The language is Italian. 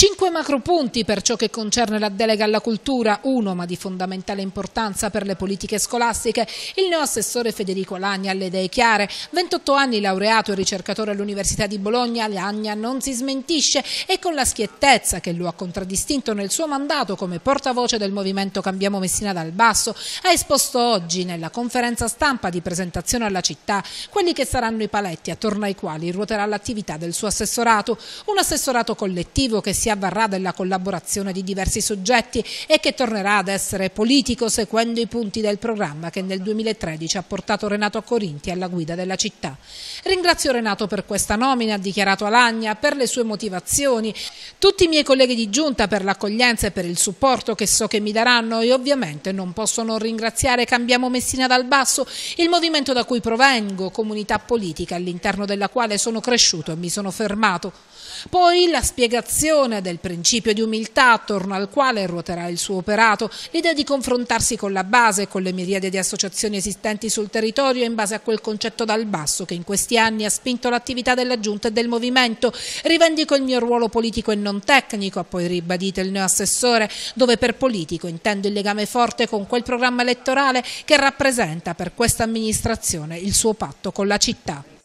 Cinque macropunti per ciò che concerne la delega alla cultura, uno ma di fondamentale importanza per le politiche scolastiche, il neoassessore Federico Lagna alle idee chiare, 28 anni laureato e ricercatore all'Università di Bologna, Lagna non si smentisce e con la schiettezza che lo ha contraddistinto nel suo mandato come portavoce del movimento Cambiamo Messina dal Basso, ha esposto oggi nella conferenza stampa di presentazione alla città quelli che saranno i paletti attorno ai quali ruoterà l'attività del suo assessorato, un assessorato collettivo che si avvarrà della collaborazione di diversi soggetti e che tornerà ad essere politico seguendo i punti del programma che nel 2013 ha portato Renato Corinti alla guida della città. Ringrazio Renato per questa nomina, ha dichiarato Alagna, per le sue motivazioni, tutti i miei colleghi di giunta per l'accoglienza e per il supporto che so che mi daranno e ovviamente non posso non ringraziare Cambiamo Messina dal Basso, il movimento da cui provengo, comunità politica all'interno della quale sono cresciuto e mi sono fermato. Poi la spiegazione partire del principio di umiltà attorno al quale ruoterà il suo operato, l'idea di confrontarsi con la base, con le miriade di associazioni esistenti sul territorio in base a quel concetto dal basso che in questi anni ha spinto l'attività della giunta e del movimento. Rivendico il mio ruolo politico e non tecnico, ha poi ribadito il neoassessore, dove per politico intendo il legame forte con quel programma elettorale che rappresenta per questa amministrazione il suo patto con la città.